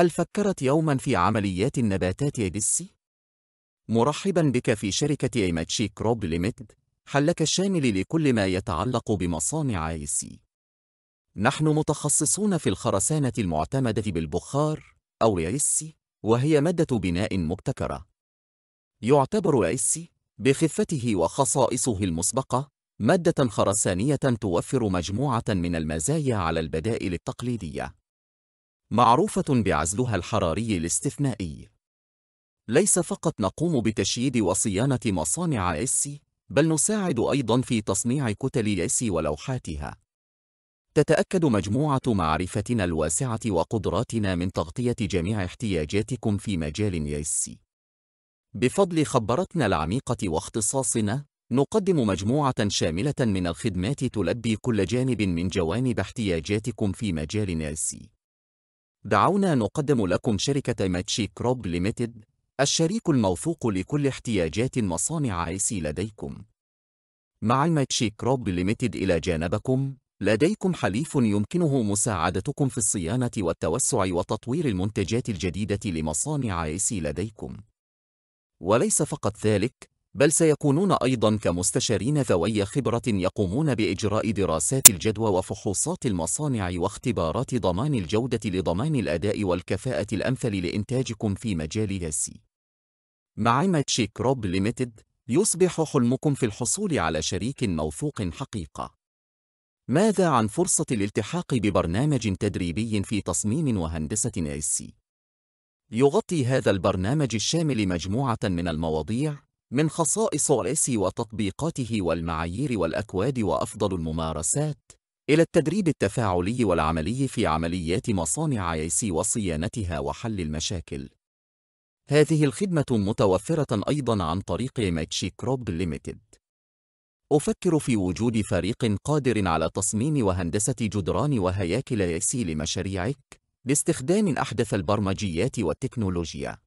هل فكرت يوما في عمليات النباتات ديسي؟ مرحبا بك في شركة ايماتشي كروب ليميتد حلك الشامل لكل ما يتعلق بمصانع ايسي نحن متخصصون في الخرسانة المعتمدة بالبخار أو ايسي وهي مادة بناء مبتكرة يعتبر ايسي بخفته وخصائصه المسبقة مادة خرسانية توفر مجموعة من المزايا على البدائل التقليدية معروفة بعزلها الحراري الاستثنائي. ليس فقط نقوم بتشييد وصيانة مصانع إسي، بل نساعد أيضاً في تصنيع كتل إسي ولوحاتها. تتأكد مجموعة معرفتنا الواسعة وقدراتنا من تغطية جميع احتياجاتكم في مجال إسي بفضل خبرتنا العميقة واختصاصنا، نقدم مجموعة شاملة من الخدمات تلبي كل جانب من جوانب احتياجاتكم في مجال إسي دعونا نقدم لكم شركة ماتشي كروب ليميتد الشريك الموثوق لكل احتياجات مصانع ايسي لديكم مع الماتشي كروب ليميتد إلى جانبكم لديكم حليف يمكنه مساعدتكم في الصيانة والتوسع وتطوير المنتجات الجديدة لمصانع ايسي لديكم وليس فقط ذلك بل سيكونون أيضا كمستشارين ذوي خبرة يقومون بإجراء دراسات الجدوى وفحوصات المصانع واختبارات ضمان الجودة لضمان الأداء والكفاءة الأمثل لإنتاجكم في مجال ياسي مع ماتشيك روب ليميتد يصبح حلمكم في الحصول على شريك موثوق حقيقة. ماذا عن فرصة الالتحاق ببرنامج تدريبي في تصميم وهندسة ياسي؟ يغطي هذا البرنامج الشامل مجموعة من المواضيع من خصائص أوليسي وتطبيقاته والمعايير والأكواد وأفضل الممارسات إلى التدريب التفاعلي والعملي في عمليات مصانع أس وصيانتها وحل المشاكل هذه الخدمة متوفرة أيضا عن طريق ميتشي كروب ليميتد أفكر في وجود فريق قادر على تصميم وهندسة جدران وهياكل يسي لمشاريعك باستخدام أحدث البرمجيات والتكنولوجيا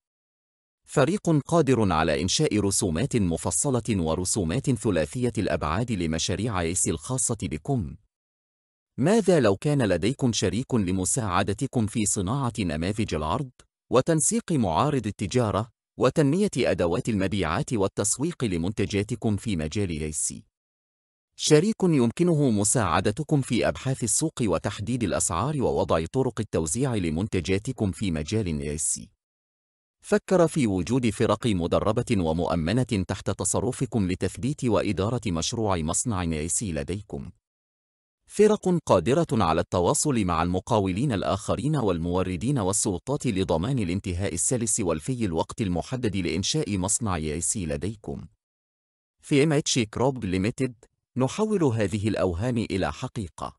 فريق قادر على إنشاء رسومات مفصلة ورسومات ثلاثية الأبعاد لمشاريع إيس الخاصة بكم. ماذا لو كان لديكم شريك لمساعدتكم في صناعة نماذج العرض، وتنسيق معارض التجارة، وتنمية أدوات المبيعات والتسويق لمنتجاتكم في مجال إيس؟ شريك يمكنه مساعدتكم في أبحاث السوق وتحديد الأسعار ووضع طرق التوزيع لمنتجاتكم في مجال إيس. فكر في وجود فرق مدربة ومؤمنة تحت تصرفكم لتثبيت وإدارة مشروع مصنع ريسي لديكم. فرق قادرة على التواصل مع المقاولين الآخرين والموردين والسلطات لضمان الانتهاء السلس والفي الوقت المحدد لإنشاء مصنع ريسي لديكم. في MH كروب ليميتد نحول هذه الأوهام إلى حقيقة.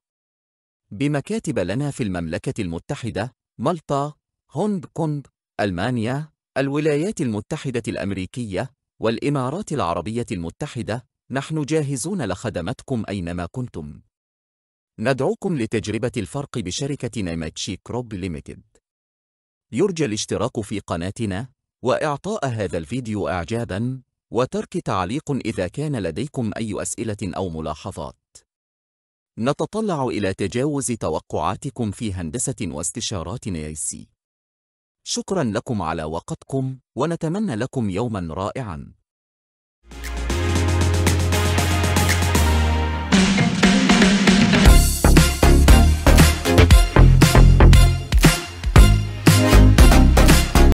بمكاتب لنا في المملكة المتحدة، مالطا، هونغ كونغ، ألمانيا، الولايات المتحدة الأمريكية والإمارات العربية المتحدة نحن جاهزون لخدمتكم أينما كنتم. ندعوكم لتجربة الفرق بشركة نيماتشي كروب ليميتد. يرجى الاشتراك في قناتنا وإعطاء هذا الفيديو إعجاباً وترك تعليق إذا كان لديكم أي أسئلة أو ملاحظات. نتطلع إلى تجاوز توقعاتكم في هندسة واستشارات نيسي. شكرا لكم على وقتكم ونتمنى لكم يوما رائعا